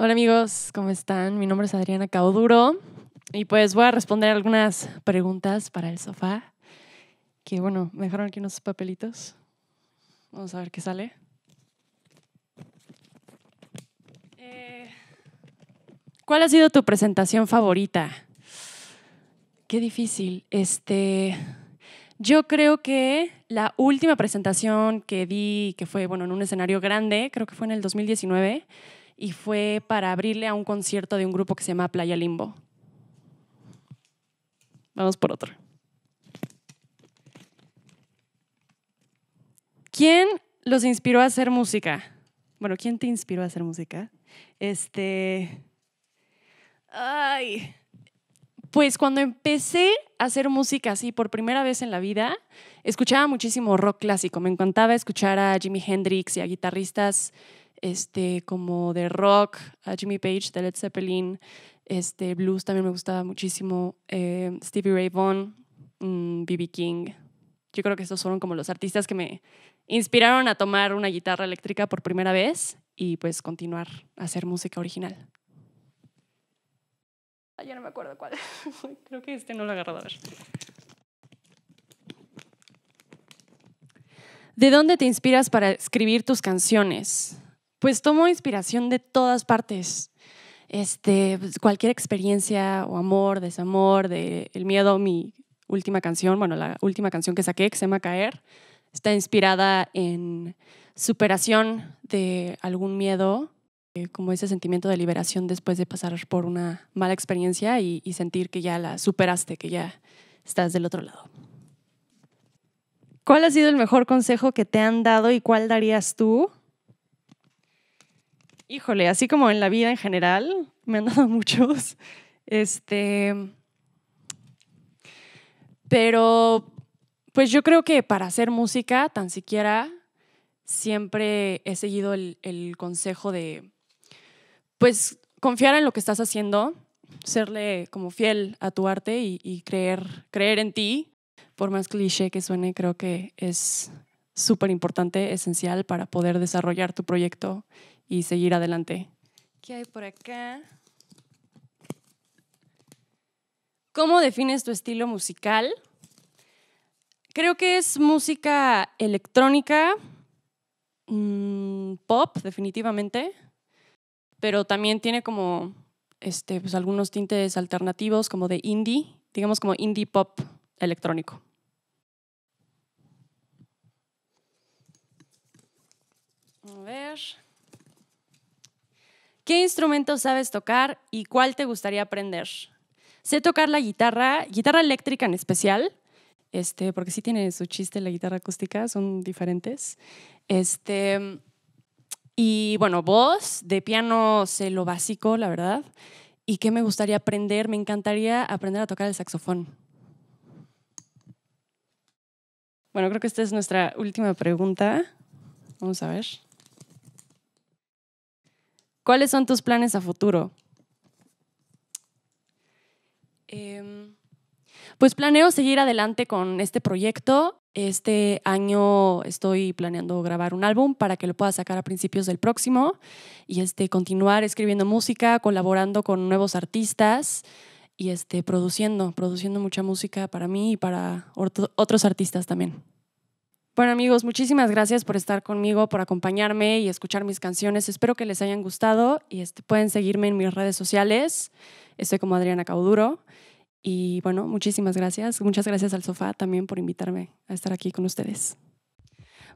Hola amigos, ¿cómo están? Mi nombre es Adriana Cauduro y pues voy a responder algunas preguntas para el sofá. Que bueno, me dejaron aquí unos papelitos. Vamos a ver qué sale. Eh, ¿Cuál ha sido tu presentación favorita? Qué difícil. Este, yo creo que la última presentación que di, que fue bueno en un escenario grande, creo que fue en el 2019 y fue para abrirle a un concierto de un grupo que se llama Playa Limbo. Vamos por otro. ¿Quién los inspiró a hacer música? Bueno, ¿quién te inspiró a hacer música? Este. Ay. Pues cuando empecé a hacer música así por primera vez en la vida, escuchaba muchísimo rock clásico. Me encantaba escuchar a Jimi Hendrix y a guitarristas este, como de rock, Jimmy Page, de Led Zeppelin, este, blues también me gustaba muchísimo, eh, Stevie Ray Vaughan, B.B. Mm, King. Yo creo que estos fueron como los artistas que me inspiraron a tomar una guitarra eléctrica por primera vez y pues continuar a hacer música original. Ah, no me acuerdo cuál. creo que este no lo he agarrado a ver. ¿De dónde te inspiras para escribir tus canciones? Pues tomo inspiración de todas partes. Este, pues, cualquier experiencia o amor, desamor, de el miedo, mi última canción, bueno, la última canción que saqué, que se llama Caer, está inspirada en superación de algún miedo, eh, como ese sentimiento de liberación después de pasar por una mala experiencia y sentir que ya la superaste, que ya estás del otro lado. ¿Cuál ha sido el mejor consejo que te han dado y cuál darías tú? Híjole, así como en la vida en general, me han dado muchos. Este. Pero, pues yo creo que para hacer música, tan siquiera, siempre he seguido el, consejo de, pues, confiar en lo que estás haciendo, serle como fiel a tu arte y, creer, creer en ti. Por más cliché que suene, creo que es súper importante, esencial para poder desarrollar tu proyecto y seguir adelante. ¿Qué hay por acá? ¿Cómo defines tu estilo musical? Creo que es música electrónica, mm, pop, definitivamente, pero también tiene como este, pues, algunos tintes alternativos, como de indie, digamos como indie pop electrónico. A ver. ¿Qué instrumento sabes tocar y cuál te gustaría aprender? Sé tocar la guitarra, guitarra eléctrica en especial, este, porque sí tiene su chiste la guitarra acústica, son diferentes. Este, y bueno, voz, de piano sé lo básico, la verdad. ¿Y qué me gustaría aprender? Me encantaría aprender a tocar el saxofón. Bueno, creo que esta es nuestra última pregunta. Vamos a ver. ¿Cuáles son tus planes a futuro? Em, pues planeo seguir adelante con este proyecto. Este año estoy planeando grabar un álbum para que lo pueda sacar a principios del próximo y este, continuar escribiendo música, colaborando con nuevos artistas y este, produciendo, produciendo mucha música para mí y para otros artistas también. Bueno amigos, muchísimas gracias por estar conmigo, por acompañarme y escuchar mis canciones. Espero que les hayan gustado y este, pueden seguirme en mis redes sociales. Estoy como Adriana Cauduro. Y bueno, muchísimas gracias. Muchas gracias al sofá también por invitarme a estar aquí con ustedes.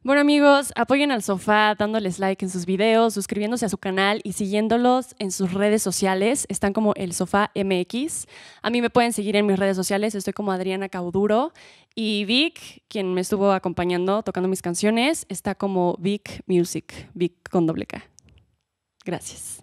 Bueno amigos, apoyen al sofá dándoles like en sus videos, suscribiéndose a su canal y siguiéndolos en sus redes sociales. Están como el sofá MX. A mí me pueden seguir en mis redes sociales, estoy como Adriana Cauduro. Y Vic, quien me estuvo acompañando tocando mis canciones, está como Vic Music, Vic con doble K. Gracias.